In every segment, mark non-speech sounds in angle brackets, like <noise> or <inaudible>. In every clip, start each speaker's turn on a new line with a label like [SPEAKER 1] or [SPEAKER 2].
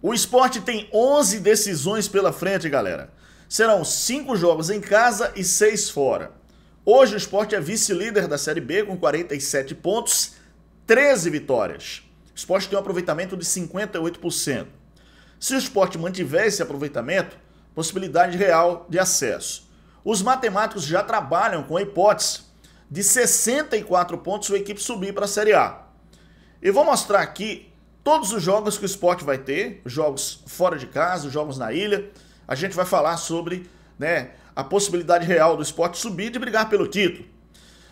[SPEAKER 1] O esporte tem 11 decisões pela frente, galera. Serão 5 jogos em casa e 6 fora. Hoje o esporte é vice-líder da Série B com 47 pontos, 13 vitórias. O esporte tem um aproveitamento de 58%. Se o esporte mantiver esse aproveitamento, possibilidade real de acesso. Os matemáticos já trabalham com a hipótese de 64 pontos a equipe subir para a Série A. E vou mostrar aqui todos os jogos que o esporte vai ter, jogos fora de casa, jogos na ilha, a gente vai falar sobre né, a possibilidade real do esporte subir e brigar pelo título.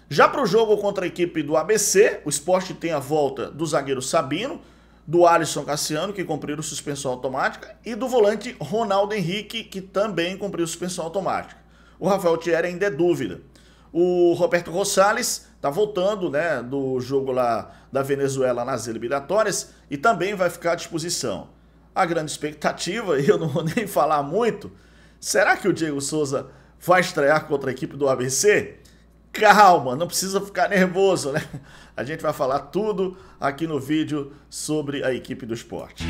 [SPEAKER 1] Já para o jogo contra a equipe do ABC, o esporte tem a volta do zagueiro Sabino, do Alisson Cassiano, que cumpriram suspensão automática, e do volante Ronaldo Henrique, que também cumpriu suspensão automática. O Rafael Thierry ainda é dúvida. O Roberto Rosales está voltando, né, do jogo lá da Venezuela nas eliminatórias e também vai ficar à disposição. A grande expectativa, <laughs> e eu não vou nem falar muito, será que o Diego Souza vai estrear contra a equipe do ABC? calma, não precisa ficar nervoso, né? A gente vai falar tudo aqui no vídeo sobre a equipe do esporte.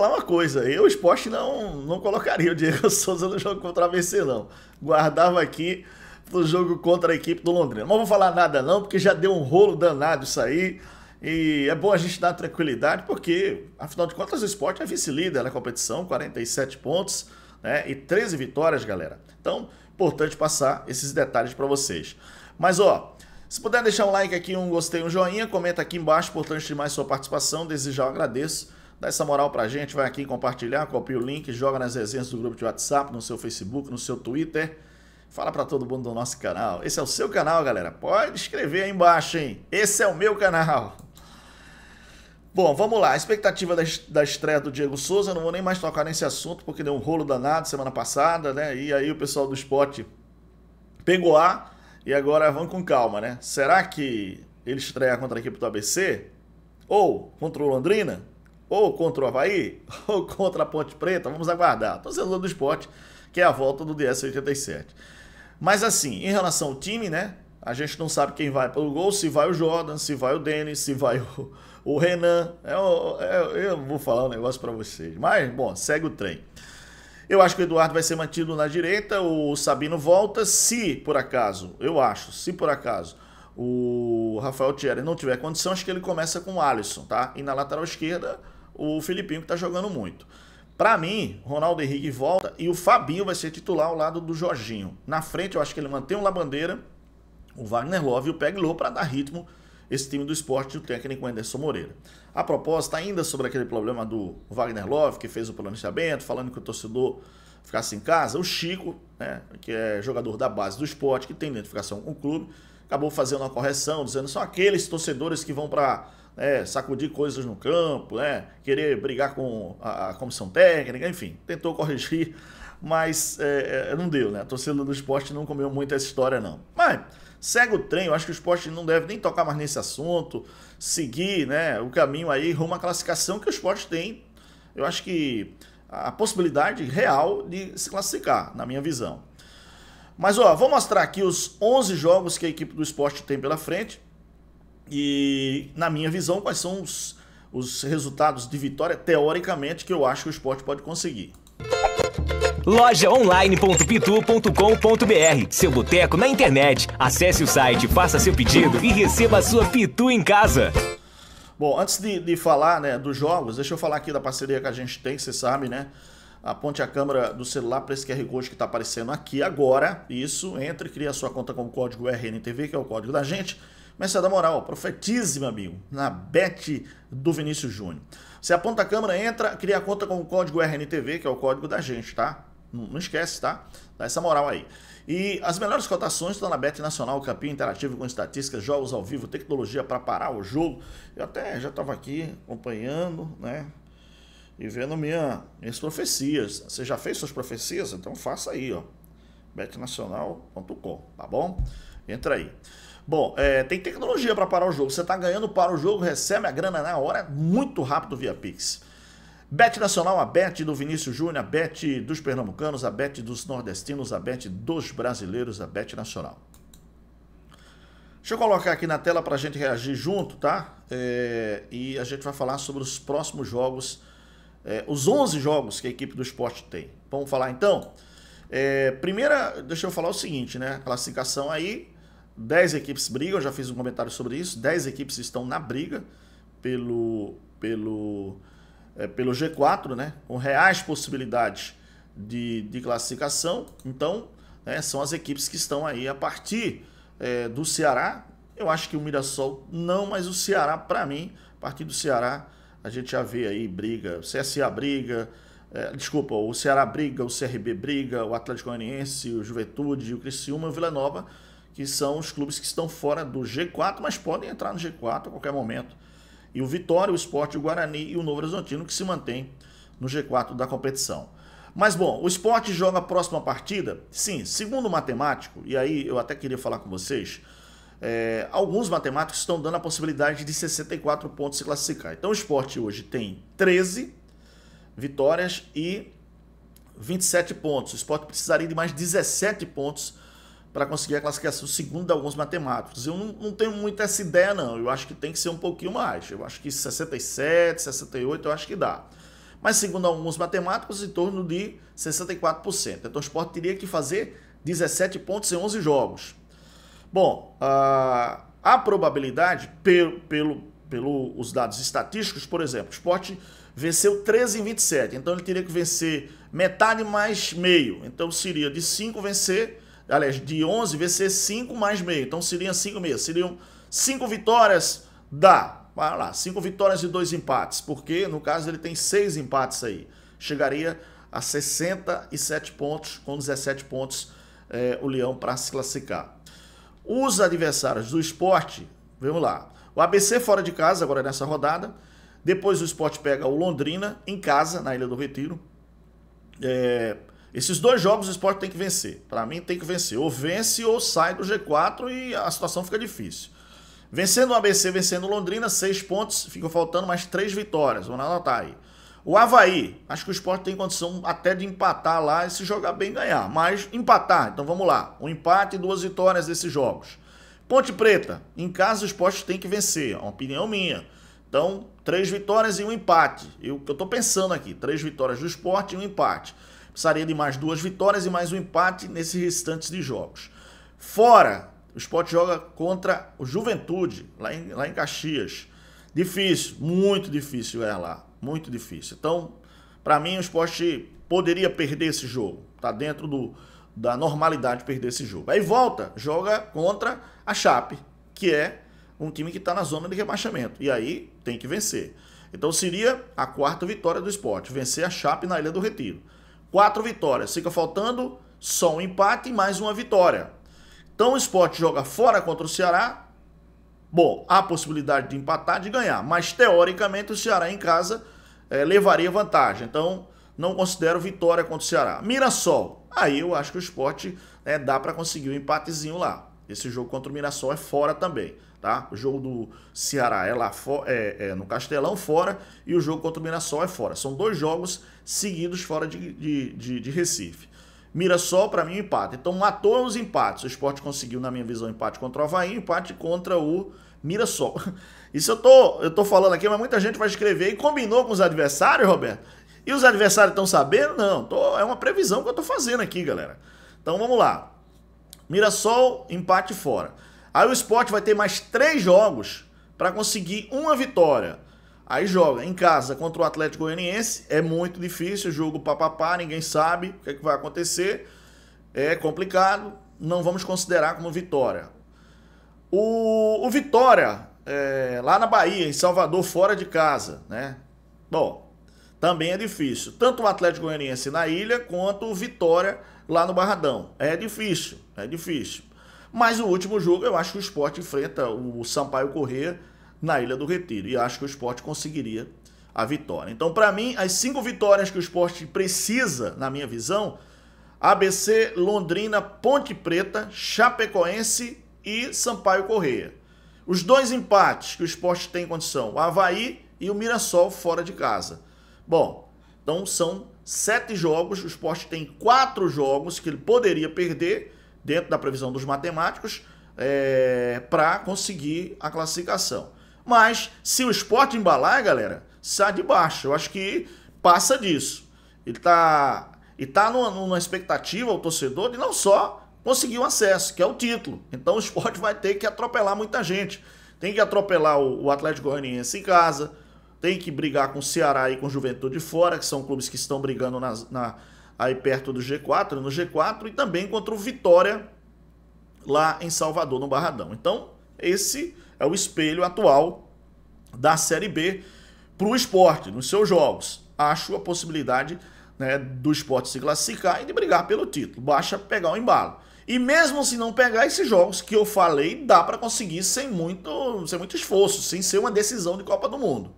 [SPEAKER 1] falar uma coisa, eu, esporte, não, não colocaria o Diego <laughs> Souza no jogo contra a VC, não. Guardava aqui no jogo contra a equipe do Londrina. Não vou falar nada não, porque já deu um rolo danado isso aí. E é bom a gente dar tranquilidade, porque, afinal de contas, o esporte é vice-líder na competição, 47 pontos né, e 13 vitórias, galera. Então, importante passar esses detalhes para vocês. Mas, ó, se puder deixar um like aqui, um gostei, um joinha, comenta aqui embaixo, importante demais sua participação, desejar eu agradeço. Dá essa moral pra gente, vai aqui compartilhar, copia o link, joga nas resenhas do grupo de WhatsApp, no seu Facebook, no seu Twitter. Fala para todo mundo do nosso canal. Esse é o seu canal, galera. Pode escrever aí embaixo, hein? Esse é o meu canal. Bom, vamos lá. A expectativa da, estreia do Diego Souza, eu não vou nem mais tocar nesse assunto, porque deu um rolo danado semana passada, né? E aí o pessoal do esporte pegou a e agora vamos com calma, né? Será que ele estreia contra a equipe do ABC? Ou contra o Londrina? ou contra o Havaí, <laughs> ou contra a Ponte Preta, vamos aguardar. Torcedor do esporte, que é a volta do DS87. Mas assim, em relação ao time, né? A gente não sabe quem vai pelo gol, se vai o Jordan, se vai o Denis, se vai o, o Renan. Eu, é eu, é, eu vou falar um negócio para vocês. Mas, bom, segue o trem. Eu acho que o Eduardo vai ser mantido na direita, o Sabino volta, se por acaso, eu acho, se por acaso o Rafael Thierry não tiver condição, acho que ele começa com o Alisson, tá? E na lateral esquerda, o Filipinho que está jogando muito. Para mim, Ronaldo Henrique volta e o Fabinho vai ser titular ao lado do Jorginho. Na frente, eu acho que ele mantém o Labandeira, o Wagner Love e o Peglo para dar ritmo esse time do esporte do técnico Anderson Moreira. A proposta ainda sobre aquele problema do Wagner Love, que fez o planejamento, falando que o torcedor ficasse em casa, o Chico, né, que é jogador da base do esporte, que tem identificação com o clube, acabou fazendo uma correção, dizendo são aqueles torcedores que vão para é, sacudir coisas no campo, né, querer brigar com a, a comissão técnica, enfim, tentou corrigir, mas é, é, não deu, né? A torcida do esporte não comeu muito essa história, não. Mas segue o trem, eu acho que o esporte não deve nem tocar mais nesse assunto, seguir né, o caminho aí rumo à classificação que o esporte tem. Eu acho que a possibilidade real de se classificar, na minha visão. Mas ó, vou mostrar aqui os 11 jogos que a equipe do esporte tem pela frente. E, na minha visão, quais são os, os resultados de vitória, teoricamente, que eu acho que o esporte pode conseguir. Lojaonline.pitu.com.br Seu boteco na internet. Acesse o site, faça seu pedido e receba a sua Pitu em casa. Bom, antes de, de falar né, dos jogos, deixa eu falar aqui da parceria que a gente tem, que você sabe, né? Aponte a câmera do celular para esse QR Code que está aparecendo aqui agora. Isso, entre, cria a sua conta com o código RNTV, que é o código da gente mas da moral, profetize, meu amigo, na bet do Vinícius Júnior. Você aponta a câmera, entra, cria a conta com o código RNTV, que é o código da gente, tá? Não, esquece, tá? Dá essa moral aí. E as melhores cotações estão na Bet Nacional, capim interativo com estatísticas, jogos ao vivo, tecnologia para parar o jogo. Eu até já estava aqui acompanhando, né? E vendo minha, minhas profecias. Você já fez suas profecias? Então faça aí, ó. betnacional.com, tá bom? Entra aí. Bom, é, tem tecnologia para parar o jogo. Você está ganhando para o jogo, recebe a grana na hora, muito rápido via Pix. Bet Nacional, a Bet do Vinícius Júnior, a Bet dos Pernambucanos, a Bet dos Nordestinos, a Bet dos Brasileiros, a Bet Nacional. Deixa eu colocar aqui na tela para a gente reagir junto, tá? É, e a gente vai falar sobre os próximos jogos, é, os 11 jogos que a equipe do esporte tem. Vamos falar então? É, primeira, deixa eu falar o seguinte, né? A classificação aí 10 equipes brigam, eu já fiz um comentário sobre isso. 10 equipes estão na briga pelo, pelo, é, pelo G4, né? com reais possibilidades de, de classificação. Então, né, são as equipes que estão aí a partir é, do Ceará. Eu acho que o Mirassol não, mas o Ceará, para mim, a partir do Ceará, a gente já vê aí briga. O CSA briga, é, desculpa, o Ceará briga, o CRB briga, o Atlético Goianiense, o Juventude, o Criciúma, o Vila Nova que são os clubes que estão fora do G4, mas podem entrar no G4 a qualquer momento. E o Vitória, o Esporte, o Guarani e o Novo Horizontino, que se mantém no G4 da competição. Mas bom, o esporte joga a próxima partida? Sim, segundo o matemático, e aí eu até queria falar com vocês, é, alguns matemáticos estão dando a possibilidade de 64 pontos se classificar. Então o esporte hoje tem 13 vitórias e 27 pontos. O esporte precisaria de mais 17 pontos para conseguir a classificação segundo alguns matemáticos. Eu não, não, tenho muito essa ideia, não. Eu acho que tem que ser um pouquinho mais. Eu acho que 67, 68, eu acho que dá. Mas segundo alguns matemáticos, em torno de 64%. Então o esporte teria que fazer 17 pontos em 11 jogos. Bom, a, ah, a probabilidade, pelo, pelo, pelo os dados estatísticos, por exemplo, o esporte venceu 13 em 27. Então ele teria que vencer metade mais meio. Então seria de 5 vencer aliás, de 11 vencer 5 mais meio. Então seriam 5 meses, seriam 5 vitórias da, vai lá, 5 vitórias e 2 empates, porque no caso ele tem 6 empates aí. Chegaria a 67 pontos, com 17 pontos é, o Leão para se classificar. Os adversários do esporte, vamos lá, o ABC fora de casa agora nessa rodada, depois o esporte pega o Londrina em casa, na Ilha do Retiro, é, esses dois jogos o esporte tem que vencer. Para mim, tem que vencer. Ou vence ou sai do G4 e a situação fica difícil. Vencendo o ABC, vencendo o Londrina, seis pontos, ficam faltando mais três vitórias. Vamos anotar aí. O Havaí, acho que o esporte tem condição até de empatar lá e se jogar bem ganhar. Mas empatar, então vamos lá. Um empate e duas vitórias desses jogos. Ponte Preta, em casa o esporte tem que vencer, é uma opinião minha. Então, três vitórias e um empate. Eu, eu tô pensando aqui, três vitórias do esporte e um empate precisaria de mais duas vitórias e mais um empate nesses restantes de jogos. Fora, o Sport joga contra o Juventude, lá em, lá em Caxias. Difícil, muito difícil é lá, muito difícil. Então, para mim, o Sport poderia perder esse jogo. Tá dentro do, da normalidade perder esse jogo. Aí volta, joga contra a Chape, que é um time que está na zona de rebaixamento. E aí tem que vencer. Então seria a quarta vitória do esporte, vencer a Chape na Ilha do Retiro quatro vitórias. Fica faltando só um empate e mais uma vitória. Então o esporte joga fora contra o Ceará. Bom, há a possibilidade de empatar, de ganhar, mas teoricamente o Ceará em casa é, levaria vantagem. Então não considero vitória contra o Ceará. Mirassol, aí eu acho que o esporte é, dá para conseguir um empatezinho lá. Esse jogo contra o Mirassol é fora também tá? O jogo do Ceará é lá for, é, é, no Castelão fora e o jogo contra o Mirassol é fora. São dois jogos seguidos fora de, de, de, de Recife. Mirassol, para mim, empate. Então matou os empates. O esporte conseguiu, na minha visão, empate contra o Havaí, empate contra o Mirassol. <laughs> Isso eu tô, eu tô falando aqui, mas muita gente vai escrever e combinou com os adversários, Roberto. E os adversários estão sabendo? Não, tô, é uma previsão que eu tô fazendo aqui, galera. Então vamos lá. Mirassol, empate fora. Aí o esporte vai ter mais três jogos para conseguir uma vitória. Aí joga em casa contra o Atlético Goianiense, é muito difícil, jogo papapá, ninguém sabe o que, é que vai acontecer, é complicado, não vamos considerar como vitória. O, o Vitória, é, lá na Bahia, em Salvador, fora de casa, né? Bom, também é difícil. Tanto o Atlético Goianiense na ilha, quanto o Vitória lá no Barradão. É difícil, é difícil. Mas o último jogo, eu acho que o esporte enfrenta o Sampaio Corrêa na Ilha do Retiro. E acho que o esporte conseguiria a vitória. Então, para mim, as cinco vitórias que o esporte precisa, na minha visão, ABC, Londrina, Ponte Preta, Chapecoense e Sampaio Correia. Os dois empates que o esporte tem condição, o Havaí e o Mirassol fora de casa. Bom, então são sete jogos, o esporte tem quatro jogos que ele poderia perder dentro da previsão dos matemáticos, é, para conseguir a classificação. Mas se o esporte embalar, galera, sai de baixo. Eu acho que passa disso. Ele tá, e tá numa, numa expectativa, o torcedor, de não só conseguir o acesso, que é o título. Então o esporte vai ter que atropelar muita gente. Tem que atropelar o, o Atlético Goianiense em casa, tem que brigar com o Ceará e com o Juventude fora, que são clubes que estão brigando na aí perto do G4, no G4, e também contra o Vitória lá em Salvador, no Barradão. Então, esse é o espelho atual da Série B para o esporte, nos seus jogos. Acho a possibilidade né, do esporte se classificar e de brigar pelo título. Basta pegar o embalo. E mesmo se não pegar esses jogos que eu falei, dá para conseguir sem muito, sem muito esforço, sem ser uma decisão de Copa do Mundo.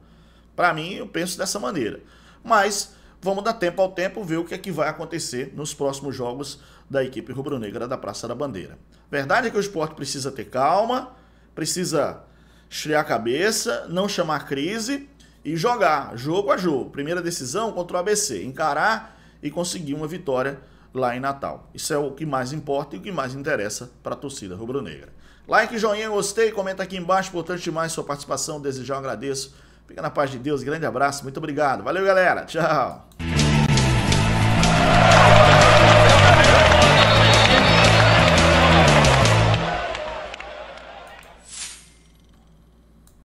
[SPEAKER 1] Para mim, eu penso dessa maneira. Mas Vamos dar tempo ao tempo ver o que é que vai acontecer nos próximos jogos da equipe rubro-negra da Praça da Bandeira. Verdade é que o esporte precisa ter calma, precisa esfriar a cabeça, não chamar crise e jogar jogo a jogo. Primeira decisão contra o ABC, encarar e conseguir uma vitória lá em Natal. Isso é o que mais importa e o que mais interessa para a torcida rubro-negra. Like, joinha, gostei, comenta aqui embaixo, importante demais sua participação, desejar, agradeço Fica na paz de Deus, grande abraço, muito obrigado. Valeu, galera. Tchau.